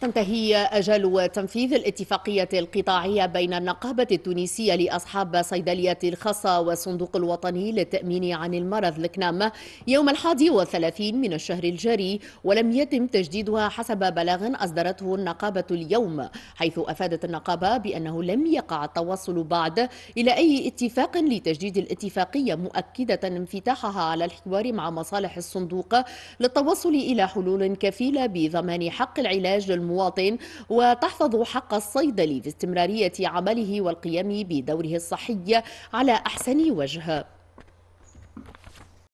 تنتهي أجل تنفيذ الاتفاقية القطاعية بين النقابة التونسية لأصحاب صيدلية الخاصة والصندوق الوطني للتأمين عن المرض لكنام يوم الحادي والثلاثين من الشهر الجاري ولم يتم تجديدها حسب بلاغ أصدرته النقابة اليوم حيث أفادت النقابة بأنه لم يقع التوصل بعد إلى أي اتفاق لتجديد الاتفاقية مؤكدة انفتاحها على الحوار مع مصالح الصندوق للتوصل إلى حلول كفيلة بضمان حق العلاج للم المواطن وتحفظ حق الصيدلي في استمرارية عمله والقيام بدوره الصحي على أحسن وجه